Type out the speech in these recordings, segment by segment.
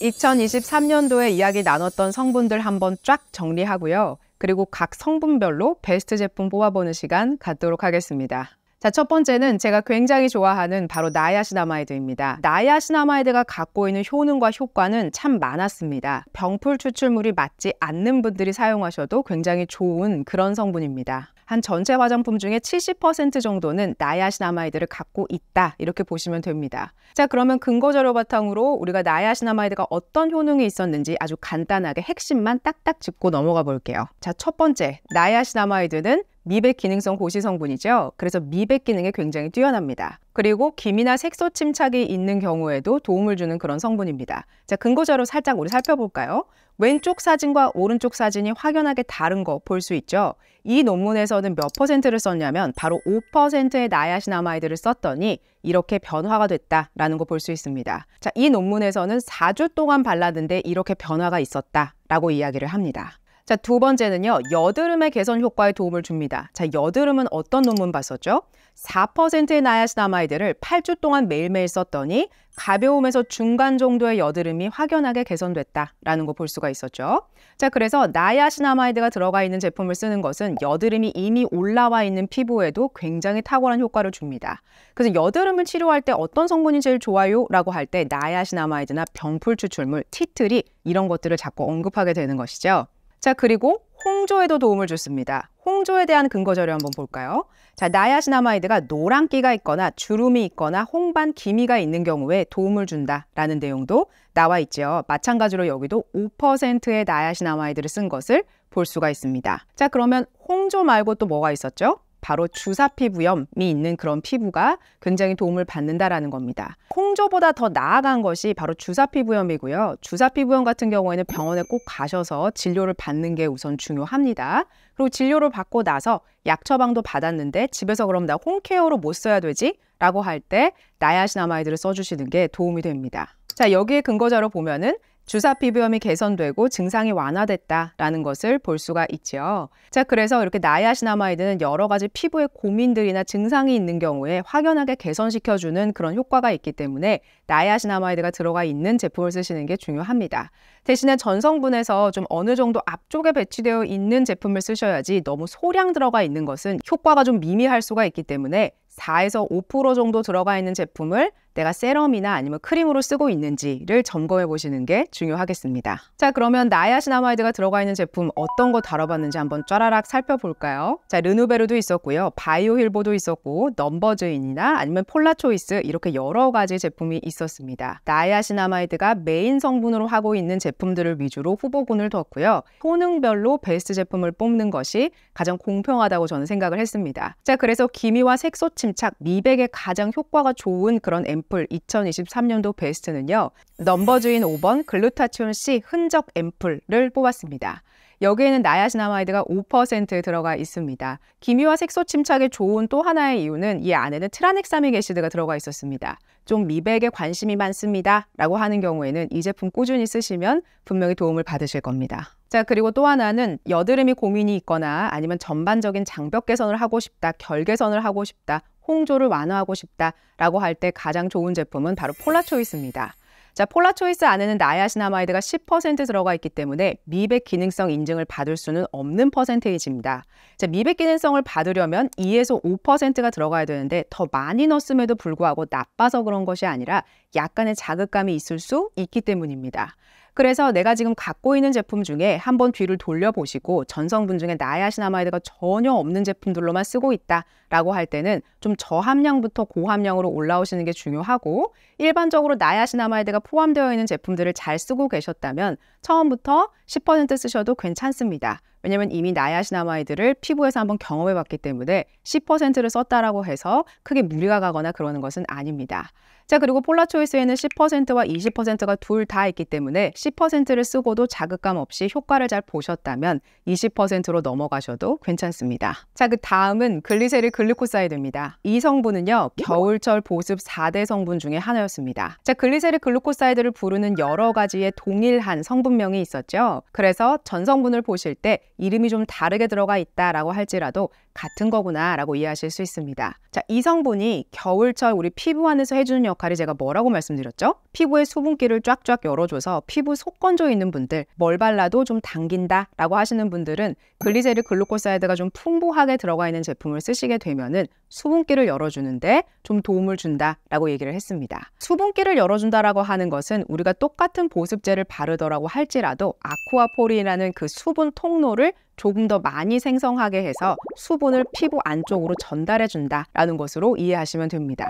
2023년도에 이야기 나눴던 성분들 한번 쫙 정리하고요. 그리고 각 성분별로 베스트 제품 뽑아보는 시간 갖도록 하겠습니다. 자, 첫 번째는 제가 굉장히 좋아하는 바로 나야시나마이드입니다. 나야시나마이드가 갖고 있는 효능과 효과는 참 많았습니다. 병풀 추출물이 맞지 않는 분들이 사용하셔도 굉장히 좋은 그런 성분입니다. 한 전체 화장품 중에 70% 정도는 나야시나마이드를 갖고 있다. 이렇게 보시면 됩니다. 자, 그러면 근거 자료 바탕으로 우리가 나야시나마이드가 어떤 효능이 있었는지 아주 간단하게 핵심만 딱딱 짚고 넘어가 볼게요. 자, 첫 번째, 나야시나마이드는 미백 기능성 고시 성분이죠. 그래서 미백 기능에 굉장히 뛰어납니다. 그리고 기미나 색소 침착이 있는 경우에도 도움을 주는 그런 성분입니다. 자, 근거자료 살짝 우리 살펴볼까요? 왼쪽 사진과 오른쪽 사진이 확연하게 다른 거 볼 수 있죠. 이 논문에서는 몇 퍼센트를 썼냐면 바로 5%의 나야시나마이드를 썼더니 이렇게 변화가 됐다라는 거 볼 수 있습니다. 자, 이 논문에서는 4주 동안 발랐는데 이렇게 변화가 있었다라고 이야기를 합니다. 자, 두 번째는요. 여드름의 개선 효과에 도움을 줍니다. 자, 여드름은 어떤 논문 봤었죠? 4%의 나야시나마이드를 8주 동안 매일매일 썼더니 가벼움에서 중간 정도의 여드름이 확연하게 개선됐다라는 거 볼 수가 있었죠. 자, 그래서 나야시나마이드가 들어가 있는 제품을 쓰는 것은 여드름이 이미 올라와 있는 피부에도 굉장히 탁월한 효과를 줍니다. 그래서 여드름을 치료할 때 어떤 성분이 제일 좋아요라고 할 때 나야시나마이드나 병풀 추출물, 티트리 이런 것들을 자꾸 언급하게 되는 것이죠. 자, 그리고 홍조에도 도움을 줬습니다. 홍조에 대한 근거 자료 한번 볼까요? 자, 나야시나마이드가 노란 끼가 있거나 주름이 있거나 홍반 기미가 있는 경우에 도움을 준다라는 내용도 나와 있죠. 마찬가지로 여기도 5%의 나야시나마이드를 쓴 것을 볼 수가 있습니다. 자, 그러면 홍조 말고 또 뭐가 있었죠? 바로 주사피 부염이 있는 그런 피부가 굉장히 도움을 받는다라는 겁니다. 콩저보다 더 나아간 것이 바로 주사피 부염이고요. 주사피 부염 같은 경우에는 병원에 꼭 가셔서 진료를 받는 게 우선 중요합니다. 그리고 진료를 받고 나서 약 처방도 받았는데 집에서 그럼 나 홈케어로 못 뭐 써야 되지? 라고 할 때 나야시나마이드를 써주시는 게 도움이 됩니다. 자, 여기에 근거자료 보면은 주사 피부염이 개선되고 증상이 완화됐다라는 것을 볼 수가 있죠 자, 그래서 이렇게 나이아시나마이드는 여러 가지 피부의 고민들이나 증상이 있는 경우에 확연하게 개선시켜주는 그런 효과가 있기 때문에 나이아시나마이드가 들어가 있는 제품을 쓰시는 게 중요합니다. 대신에 전성분에서 좀 어느 정도 앞쪽에 배치되어 있는 제품을 쓰셔야지 너무 소량 들어가 있는 것은 효과가 좀 미미할 수가 있기 때문에 4에서 5% 정도 들어가 있는 제품을 내가 세럼이나 아니면 크림으로 쓰고 있는지를 점검해 보시는 게 중요하겠습니다. 자, 그러면 나야시나마이드가 들어가 있는 제품 어떤 거 다뤄봤는지 한번 쫘라락 살펴볼까요? 자, 르누베르도 있었고요. 바이오힐보도 있었고 넘버즈인이나 아니면 폴라초이스 이렇게 여러 가지 제품이 있었습니다. 나야시나마이드가 메인 성분으로 하고 있는 제품들을 위주로 후보군을 뒀고요. 효능별로 베스트 제품을 뽑는 것이 가장 공평하다고 저는 생각을 했습니다. 자, 그래서 기미와 색소 침착, 미백에 가장 효과가 좋은 그런 앰플 앰플 2023년도 베스트는요. 넘버주인 5번 글루타치온 C 흔적 앰플을 뽑았습니다. 여기에는 나야시나마이드가 5%에 들어가 있습니다. 기미와 색소 침착에 좋은 또 하나의 이유는 이 안에는 트라넥사믹 애시드가 들어가 있었습니다. 좀 미백에 관심이 많습니다. 라고 하는 경우에는 이 제품 꾸준히 쓰시면 분명히 도움을 받으실 겁니다. 자, 그리고 또 하나는 여드름이 고민이 있거나 아니면 전반적인 장벽 개선을 하고 싶다, 결 개선을 하고 싶다, 홍조를 완화하고 싶다라고 할 때 가장 좋은 제품은 바로 폴라초이스입니다. 자, 폴라초이스 안에는 나야시나마이드가10% 들어가 있기 때문에 미백 기능성 인증을 받을 수는 없는 퍼센테이지입니다. 자, 미백 기능성을 받으려면 2에서 5%가 들어가야 되는데 더 많이 넣었음에도 불구하고 나빠서 그런 것이 아니라 약간의 자극감이 있을 수 있기 때문입니다. 그래서 내가 지금 갖고 있는 제품 중에 한 번 뒤를 돌려보시고 전성분 중에 나야시나마이드가 전혀 없는 제품들로만 쓰고 있다라고 할 때는 좀 저함량부터 고함량으로 올라오시는 게 중요하고 일반적으로 나야시나마이드가 포함되어 있는 제품들을 잘 쓰고 계셨다면 처음부터 10% 쓰셔도 괜찮습니다. 왜냐면 이미 나야시나마이드를 피부에서 한번 경험해 봤기 때문에 10%를 썼다라고 해서 크게 무리가 가거나 그러는 것은 아닙니다. 자, 그리고 폴라 초이스에는 10%와 20%가 둘 다 있기 때문에 10%를 쓰고도 자극감 없이 효과를 잘 보셨다면 20%로 넘어가셔도 괜찮습니다. 자, 그 다음은 글리세릴 글루코사이드입니다. 이 성분은요, 겨울철 보습 4대 성분 중에 하나였습니다. 자, 글리세릴 글루코사이드를 부르는 여러 가지의 동일한 성분명이 있었죠. 그래서 전 성분을 보실 때 이름이 좀 다르게 들어가 있다라고 할지라도 같은 거구나라고 이해하실 수 있습니다. 자, 이 성분이 겨울철 우리 피부안에서 해주는 역할이 제가 뭐라고 말씀드렸죠? 피부의 수분기를 쫙쫙 열어줘서 피부 속 건조 있는 분들, 뭘 발라도 좀 당긴다 라고 하시는 분들은 글리세리 글루코사이드가 좀 풍부하게 들어가 있는 제품을 쓰시게 되면은 수분기를 열어주는데 좀 도움을 준다라고 얘기를 했습니다. 수분기를 열어준다라고 하는 것은 우리가 똑같은 보습제를 바르더라고 할지라도 아쿠아포리라는그 수분 통로를 조금 더 많이 생성하게 해서 수분을 피부 안쪽으로 전달해 준다라는 것으로 이해하시면 됩니다.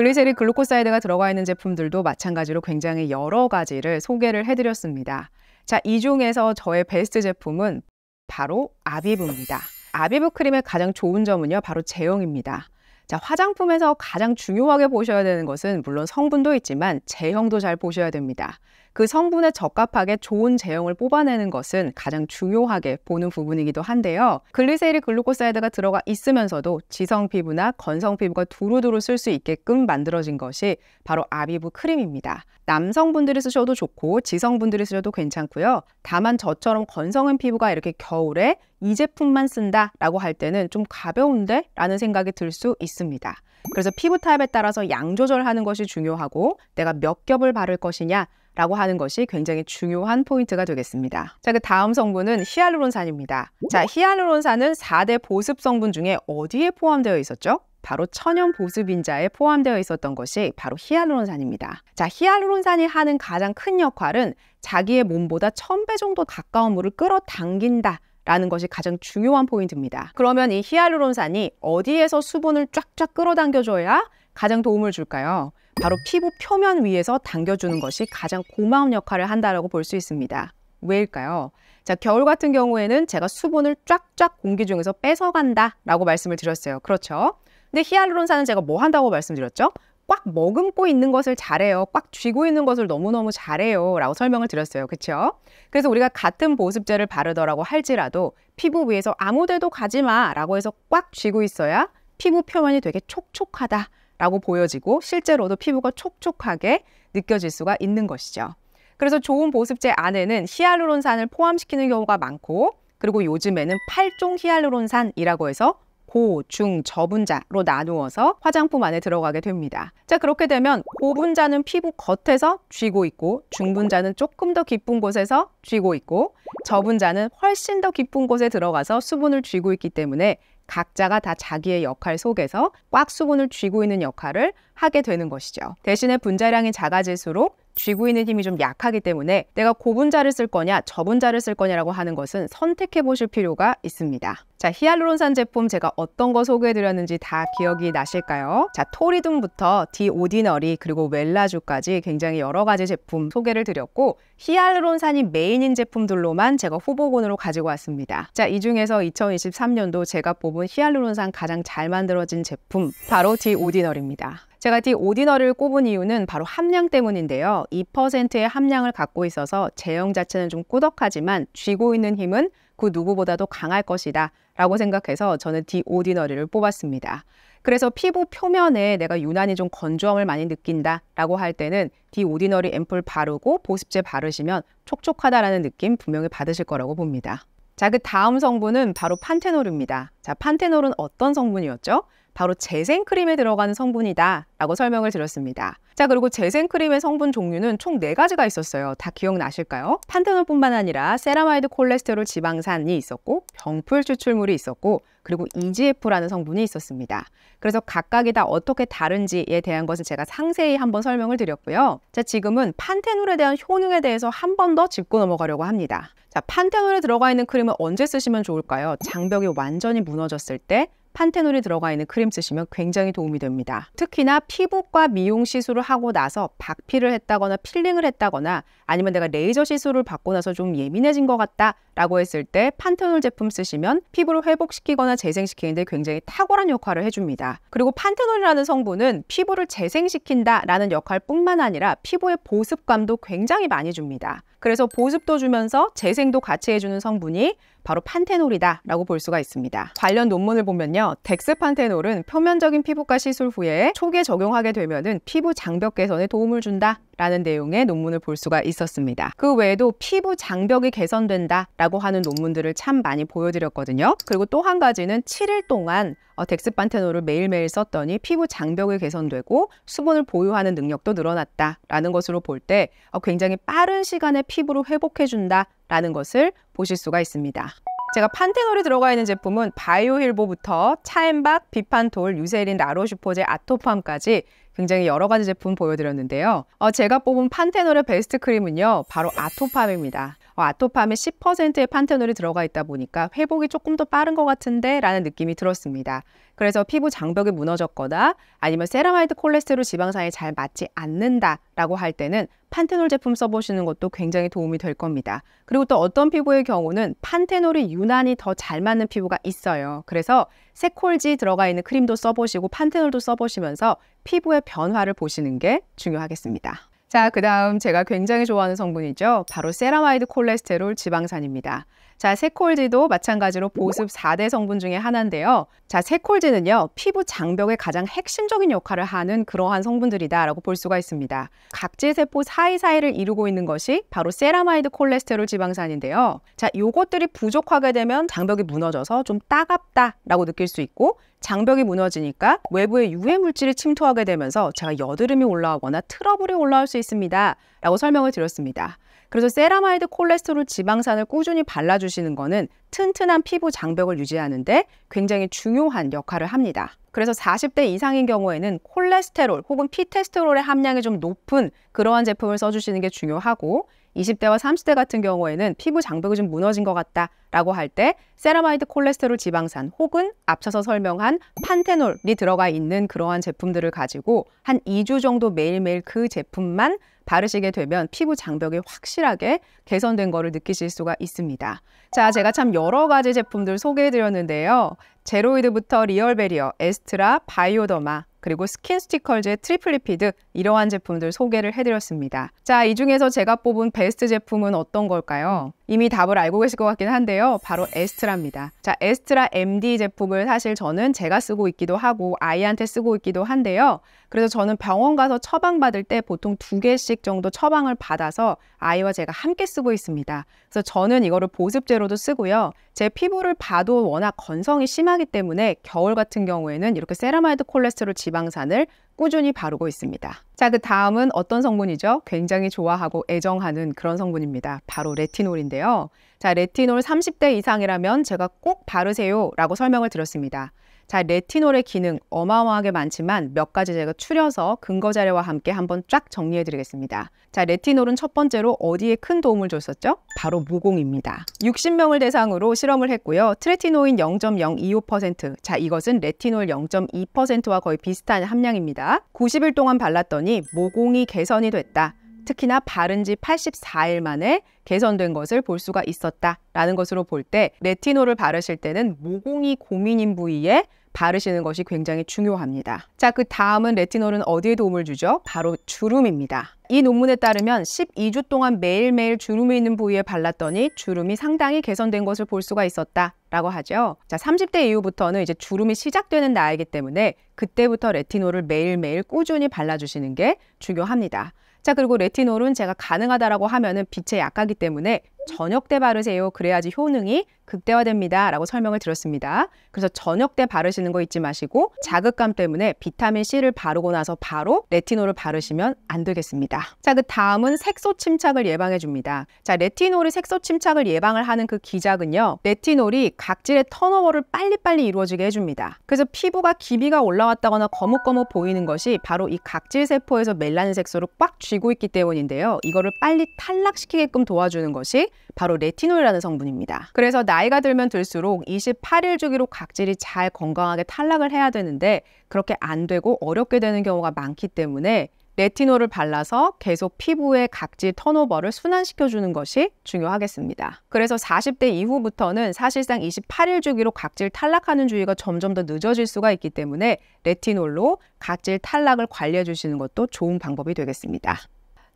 글리세린 글루코사이드가 들어가 있는 제품들도 마찬가지로 굉장히 여러 가지를 소개를 해드렸습니다. 자, 이 중에서 저의 베스트 제품은 바로 아비브입니다. 아비브 크림의 가장 좋은 점은요, 바로 제형입니다. 자, 화장품에서 가장 중요하게 보셔야 되는 것은 물론 성분도 있지만 제형도 잘 보셔야 됩니다. 그 성분에 적합하게 좋은 제형을 뽑아내는 것은 가장 중요하게 보는 부분이기도 한데요. 글리세리 글루코사이드가 들어가 있으면서도 지성 피부나 건성 피부가 두루두루 쓸 수 있게끔 만들어진 것이 바로 아비브 크림입니다. 남성분들이 쓰셔도 좋고 지성분들이 쓰셔도 괜찮고요. 다만 저처럼 건성은 피부가 이렇게 겨울에 이 제품만 쓴다라고 할 때는 좀 가벼운데? 라는 생각이 들 수 있습니다. 그래서 피부 타입에 따라서 양 조절하는 것이 중요하고 내가 몇 겹을 바를 것이냐 라고 하는 것이 굉장히 중요한 포인트가 되겠습니다. 자, 그 다음 성분은 히알루론산입니다. 자, 히알루론산은 4대 보습 성분 중에 어디에 포함되어 있었죠? 바로 천연 보습 인자에 포함되어 있었던 것이 바로 히알루론산입니다. 자, 히알루론산이 하는 가장 큰 역할은 자기의 몸보다 천 배 정도 가까운 물을 끌어당긴다. 라는 것이 가장 중요한 포인트입니다. 그러면 이 히알루론산이 어디에서 수분을 쫙쫙 끌어당겨줘야 가장 도움을 줄까요? 바로 피부 표면 위에서 당겨주는 것이 가장 고마운 역할을 한다라고 볼 수 있습니다. 왜일까요? 자, 겨울 같은 경우에는 제가 수분을 쫙쫙 공기 중에서 뺏어간다 라고 말씀을 드렸어요. 그렇죠? 근데 히알루론산은 제가 뭐 한다고 말씀드렸죠? 꽉 머금고 있는 것을 잘해요. 꽉 쥐고 있는 것을 너무너무 잘해요. 라고 설명을 드렸어요. 그렇죠 그래서 우리가 같은 보습제를 바르더라고 할지라도 피부 위에서 아무 데도 가지 마. 라고 해서 꽉 쥐고 있어야 피부 표면이 되게 촉촉하다. 라고 보여지고 실제로도 피부가 촉촉하게 느껴질 수가 있는 것이죠. 그래서 좋은 보습제 안에는 히알루론산을 포함시키는 경우가 많고 그리고 요즘에는 8종 히알루론산이라고 해서 고, 중, 저분자로 나누어서 화장품 안에 들어가게 됩니다. 자, 그렇게 되면 고분자는 피부 겉에서 쥐고 있고 중분자는 조금 더 깊은 곳에서 쥐고 있고 저분자는 훨씬 더 깊은 곳에 들어가서 수분을 쥐고 있기 때문에 각자가 다 자기의 역할 속에서 꽉수분을 쥐고 있는 역할을 하게 되는 것이죠. 대신에 분자량이 작아질수록 쥐고 있는 힘이 좀 약하기 때문에 내가 고분자를 쓸 거냐 저 분자를 쓸 거냐라고 하는 것은 선택해 보실 필요가 있습니다. 자, 히알루론산 제품 제가 어떤 거 소개해 드렸는지 다 기억이 나실까요? 자, 토리둠부터 디오디너리 그리고 웰라주까지 굉장히 여러 가지 제품 소개를 드렸고 히알루론산이 메인인 제품들로만 제가 후보군으로 가지고 왔습니다. 자, 이 중에서 2023년도 제가 뽑은 여러분 히알루론산 가장 잘 만들어진 제품 바로 디오디너리입니다 제가 디오디널를 꼽은 이유는 바로 함량 때문인데요. 2%의 함량을 갖고 있어서 제형 자체는 좀 꾸덕하지만 쥐고 있는 힘은 그 누구보다도 강할 것이다 라고 생각해서 저는 디오디너리를 뽑았습니다. 그래서 피부 표면에 내가 유난히 좀 건조함을 많이 느낀다 라고 할 때는 디오디너리 앰플 바르고 보습제 바르시면 촉촉하다라는 느낌 분명히 받으실 거라고 봅니다. 자, 그 다음 성분은 바로 판테놀입니다. 자, 판테놀은 어떤 성분이었죠? 바로 재생크림에 들어가는 성분이다 라고 설명을 드렸습니다. 자 그리고 재생크림의 성분 종류는 총 4가지가 있었어요. 다 기억나실까요? 판테놀뿐만 아니라 세라마이드 콜레스테롤 지방산이 있었고 병풀 추출물이 있었고 그리고 EGF라는 성분이 있었습니다. 그래서 각각이 다 어떻게 다른지에 대한 것을 제가 상세히 한번 설명을 드렸고요. 자 지금은 판테놀에 대한 효능에 대해서 한 번 더 짚고 넘어가려고 합니다. 자 판테놀에 들어가 있는 크림은 언제 쓰시면 좋을까요? 장벽이 완전히 무너졌을 때 판테놀이 들어가 있는 크림 쓰시면 굉장히 도움이 됩니다. 특히나 피부과 미용 시술을 하고 나서 박피를 했다거나 필링을 했다거나 아니면 내가 레이저 시술을 받고 나서 좀 예민해진 것 같다 라고 했을 때 판테놀 제품 쓰시면 피부를 회복시키거나 재생시키는데 굉장히 탁월한 역할을 해줍니다. 그리고 판테놀이라는 성분은 피부를 재생시킨다 라는 역할뿐만 아니라 피부의 보습감도 굉장히 많이 줍니다. 그래서 보습도 주면서 재생도 같이 해주는 성분이 바로 판테놀이다라고 볼 수가 있습니다. 관련 논문을 보면요. 덱스판테놀은 표면적인 피부과 시술 후에 초기에 적용하게 되면은 피부 장벽 개선에 도움을 준다. 라는 내용의 논문을 볼 수가 있었습니다. 그 외에도 피부 장벽이 개선된다라고 하는 논문들을 참 많이 보여드렸거든요. 그리고 또 한 가지는 7일 동안 어, 덱스판테놀을 매일매일 썼더니 피부 장벽이 개선되고 수분을 보유하는 능력도 늘어났다라는 것으로 볼때 어, 굉장히 빠른 시간에 피부를 회복해준다라는 것을 보실 수가 있습니다. 제가 판테놀이 들어가 있는 제품은 바이오힐보부터 차엠박, 비판톨, 유세린, 라로슈포제, 아토팜까지 굉장히 여러 가지 제품 보여드렸는데요. 어, 제가 뽑은 판테놀의 베스트 크림은요. 바로 아토팜입니다. 어, 아토팜에 10%의 판테놀이 들어가 있다 보니까 회복이 조금 더 빠른 것 같은데 라는 느낌이 들었습니다. 그래서 피부 장벽이 무너졌거나 아니면 세라마이드 콜레스테롤 지방산이 잘 맞지 않는다라고 할 때는 판테놀 제품 써보시는 것도 굉장히 도움이 될 겁니다. 그리고 또 어떤 피부의 경우는 판테놀이 유난히 더 잘 맞는 피부가 있어요. 그래서 세콜지 들어가 있는 크림도 써보시고 판테놀도 써보시면서 피부의 변화를 보시는 게 중요하겠습니다. 자, 그 다음 제가 굉장히 좋아하는 성분이죠. 바로 세라마이드 콜레스테롤 지방산입니다. 자, 세콜지도 마찬가지로 보습 4대 성분 중에 하나인데요. 자, 세콜지는요. 피부 장벽의 가장 핵심적인 역할을 하는 그러한 성분들이다라고 볼 수가 있습니다. 각질 세포 사이사이를 이루고 있는 것이 바로 세라마이드 콜레스테롤 지방산인데요. 자, 요것들이 부족하게 되면 장벽이 무너져서 좀 따갑다라고 느낄 수 있고 장벽이 무너지니까 외부의 유해 물질이 침투하게 되면서 제가 여드름이 올라오거나 트러블이 올라올 수 있습니다. 라고 설명을 드렸습니다. 그래서 세라마이드 콜레스테롤 지방산을 꾸준히 발라주시는 거는 튼튼한 피부 장벽을 유지하는데 굉장히 중요한 역할을 합니다. 그래서 40대 이상인 경우에는 콜레스테롤 혹은 피테스테롤의 함량이 좀 높은 그러한 제품을 써주시는 게 중요하고 20대와 30대 같은 경우에는 피부 장벽이 좀 무너진 것 같다라고 할 때 세라마이드 콜레스테롤 지방산 혹은 앞서서 설명한 판테놀이 들어가 있는 그러한 제품들을 가지고 한 2주 정도 매일매일 그 제품만 바르시게 되면 피부 장벽이 확실하게 개선된 거를 느끼실 수가 있습니다. 자, 제가 참 여러 가지 제품들 소개해 드렸는데요. 제로이드부터 리얼베리어, 에스트라, 바이오더마, 그리고 스킨스티컬즈의 트리플리피드 이러한 제품들 소개를 해드렸습니다. 자, 이 중에서 제가 뽑은 베스트 제품은 어떤 걸까요? 이미 답을 알고 계실 것 같긴 한데요. 바로 에스트라입니다. 자, 에스트라 MD 제품을 사실 저는 제가 쓰고 있기도 하고 아이한테 쓰고 있기도 한데요. 그래서 저는 병원 가서 처방받을 때 보통 두 개씩 정도 처방을 받아서 아이와 제가 함께 쓰고 있습니다. 그래서 저는 이거를 보습제로도 쓰고요. 제 피부를 봐도 워낙 건성이 심한 심하기 때문에 겨울 같은 경우에는 이렇게 세라마이드 콜레스테롤 지방산을 꾸준히 바르고 있습니다. 자, 그 다음은 어떤 성분이죠? 굉장히 좋아하고 애정하는 그런 성분입니다. 바로 레티놀인데요. 자, 레티놀 30대 이상이라면 제가 꼭 바르세요 라고 설명을 드렸습니다. 자, 레티놀의 기능 어마어마하게 많지만 몇 가지 제가 추려서 근거 자료와 함께 한번 쫙 정리해 드리겠습니다. 자, 레티놀은 첫 번째로 어디에 큰 도움을 줬었죠? 바로 모공입니다 60명을 대상으로 실험을 했고요. 트레티노인 0.025%, 자, 이것은 레티놀 0.2%와 거의 비슷한 함량입니다. 90일 동안 발랐더니 모공이 개선이 됐다. 특히나 바른 지 84일 만에 개선된 것을 볼 수가 있었다라는 것으로 볼 때 레티놀을 바르실 때는 모공이 고민인 부위에 바르시는 것이 굉장히 중요합니다. 자, 그 다음은 레티놀은 어디에 도움을 주죠? 바로 주름입니다. 이 논문에 따르면 12주 동안 매일매일 주름이 있는 부위에 발랐더니 주름이 상당히 개선된 것을 볼 수가 있었다. 라고 하죠. 자, 30대 이후부터는 이제 주름이 시작되는 나이기 때문에 그때부터 레티놀을 매일매일 꾸준히 발라주시는 게 중요합니다. 자, 그리고 레티놀은 제가 가능하다라고 하면은 빛에 약하기 때문에 저녁 때 바르세요. 그래야지 효능이 극대화됩니다. 라고 설명을 드렸습니다. 그래서 저녁 때 바르시는 거 잊지 마시고 자극감 때문에 비타민C를 바르고 나서 바로 레티놀을 바르시면 안 되겠습니다. 자, 그 다음은 색소 침착을 예방해 줍니다. 자, 레티놀이 색소 침착을 예방을 하는 그 기작은요. 레티놀이 각질의 턴오버를 빨리빨리 이루어지게 해줍니다. 그래서 피부가 기비가 올라왔다거나 거뭇거뭇 보이는 것이 바로 이 각질 세포에서 멜라닌 색소를 꽉 쥐고 있기 때문인데요. 이거를 빨리 탈락시키게끔 도와주는 것이 바로 레티놀이라는 성분입니다. 그래서 나이가 들면 들수록 28일 주기로 각질이 잘 건강하게 탈락을 해야 되는데 그렇게 안 되고 어렵게 되는 경우가 많기 때문에 레티놀을 발라서 계속 피부의 각질 턴오버를 순환시켜주는 것이 중요하겠습니다. 그래서 40대 이후부터는 사실상 28일 주기로 각질 탈락하는 주의가 점점 더 늦어질 수가 있기 때문에 레티놀로 각질 탈락을 관리해 주시는 것도 좋은 방법이 되겠습니다.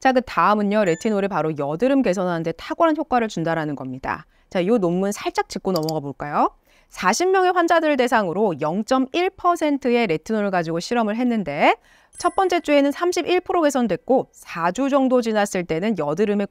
자, 그 다음은요. 레티놀이 바로 여드름 개선하는 데 탁월한 효과를 준다라는 겁니다. 자, 이 논문 살짝 짚고 넘어가 볼까요? 40명의 환자들 을 대상으로 0.1%의 레티놀을 가지고 실험을 했는데 첫 번째 주에는 31% 개선됐고 4주 정도 지났을 때는 여드름의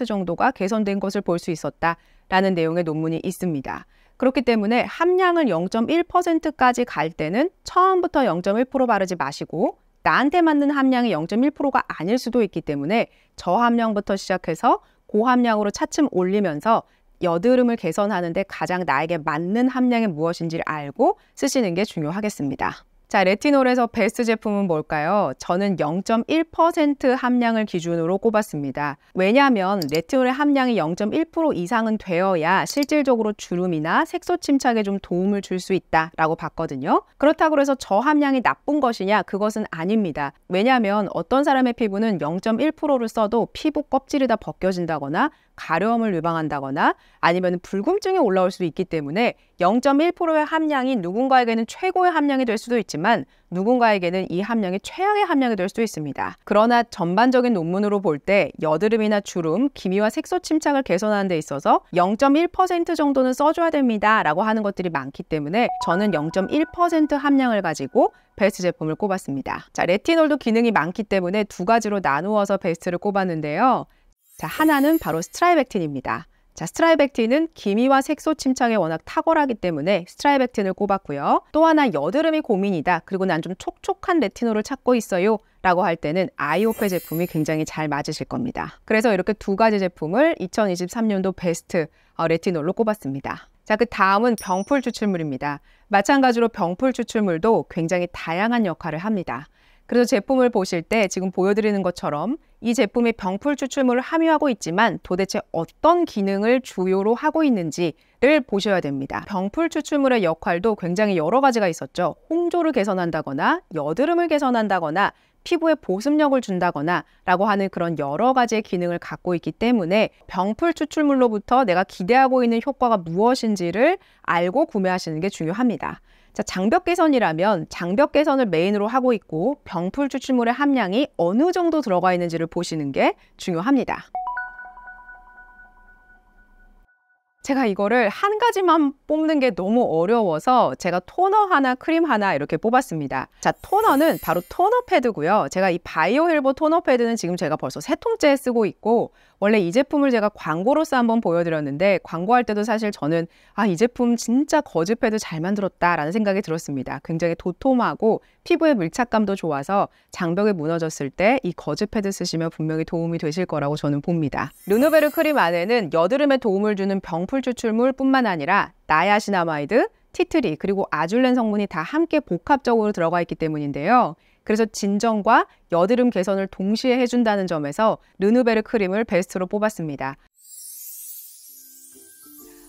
90% 정도가 개선된 것을 볼 수 있었다라는 내용의 논문이 있습니다. 그렇기 때문에 함량을 0.1%까지 갈 때는 처음부터 0.1% 바르지 마시고 나한테 맞는 함량이 0.1%가 아닐 수도 있기 때문에 저함량부터 시작해서 고함량으로 차츰 올리면서 여드름을 개선하는데 가장 나에게 맞는 함량이 무엇인지를 알고 쓰시는 게 중요하겠습니다. 자, 레티놀에서 베스트 제품은 뭘까요? 저는 0.1% 함량을 기준으로 꼽았습니다. 왜냐하면 레티놀의 함량이 0.1% 이상은 되어야 실질적으로 주름이나 색소 침착에 좀 도움을 줄 수 있다라고 봤거든요. 그렇다고 해서 저함량이 나쁜 것이냐? 그것은 아닙니다. 왜냐하면 어떤 사람의 피부는 0.1%를 써도 피부 껍질이 다 벗겨진다거나 가려움을 유방한다거나 아니면 불금증이 올라올 수도 있기 때문에 0.1%의 함량이 누군가에게는 최고의 함량이 될 수도 있지만 있지만 누군가에게는 이 함량이 최악의 함량이 될 수 있습니다. 그러나 전반적인 논문으로 볼 때 여드름이나 주름, 기미와 색소 침착을 개선하는 데 있어서 0.1% 정도는 써줘야 됩니다. 라고 하는 것들이 많기 때문에 저는 0.1% 함량을 가지고 베스트 제품을 꼽았습니다. 자, 레티놀도 기능이 많기 때문에 두 가지로 나누어서 베스트를 꼽았는데요. 자, 하나는 바로 스트라이벡틴입니다 자, 스트라이벡틴은 기미와 색소 침착에 워낙 탁월하기 때문에 스트라이벡틴을 꼽았고요. 또 하나 여드름이 고민이다. 그리고 난 좀 촉촉한 레티놀을 찾고 있어요. 라고 할 때는 아이오페 제품이 굉장히 잘 맞으실 겁니다. 그래서 이렇게 두 가지 제품을 2023년도 베스트 어, 레티놀로 꼽았습니다. 자, 그 다음은 병풀 추출물입니다. 마찬가지로 병풀 추출물도 굉장히 다양한 역할을 합니다. 그래서 제품을 보실 때 지금 보여드리는 것처럼 이 제품이 병풀 추출물을 함유하고 있지만 도대체 어떤 기능을 주요로 하고 있는지를 보셔야 됩니다. 병풀 추출물의 역할도 굉장히 여러 가지가 있었죠. 홍조를 개선한다거나 여드름을 개선한다거나 피부에 보습력을 준다거나 라고 하는 그런 여러 가지의 기능을 갖고 있기 때문에 병풀 추출물로부터 내가 기대하고 있는 효과가 무엇인지를 알고 구매하시는 게 중요합니다. 자, 장벽 개선이라면 장벽 개선을 메인으로 하고 있고 병풀 추출물의 함량이 어느 정도 들어가 있는지를 보시는 게 중요합니다. 제가 이거를 한 가지만 뽑는 게 너무 어려워서 제가 토너 하나, 크림 하나 이렇게 뽑았습니다. 자, 토너는 바로 토너 패드고요. 제가 이 바이오 힐보 토너 패드는 지금 제가 벌써 세 통째 쓰고 있고 원래 이 제품을 제가 광고로서 한번 보여드렸는데 광고할 때도 사실 저는 아, 이 제품 진짜 거즈패드 잘 만들었다라는 생각이 들었습니다. 굉장히 도톰하고 피부의 밀착감도 좋아서 장벽이 무너졌을 때 이 거즈패드 쓰시면 분명히 도움이 되실 거라고 저는 봅니다. 르노베르 크림 안에는 여드름에 도움을 주는 병풀 추출물 뿐만 아니라 나야시나마이드, 티트리 그리고 아줄렌 성분이 다 함께 복합적으로 들어가 있기 때문인데요. 그래서 진정과 여드름 개선을 동시에 해준다는 점에서 르누베르 크림을 베스트로 뽑았습니다.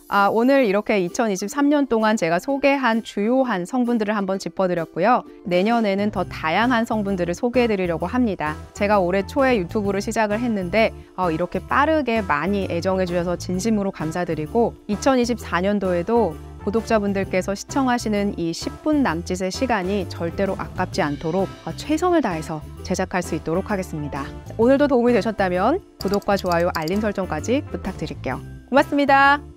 아, 오늘 이렇게 2023년 동안 제가 소개한 주요한 성분들을 한번 짚어드렸고요. 내년에는 더 다양한 성분들을 소개해드리려고 합니다. 제가 올해 초에 유튜브를 시작을 했는데 어, 이렇게 빠르게 많이 애정해주셔서 진심으로 감사드리고 2024년도에도 구독자분들께서 시청하시는 이 10분 남짓의 시간이 절대로 아깝지 않도록 어, 최선을 다해서 제작할 수 있도록 하겠습니다. 오늘도 도움이 되셨다면 구독과 좋아요, 알림 설정까지 부탁드릴게요. 고맙습니다.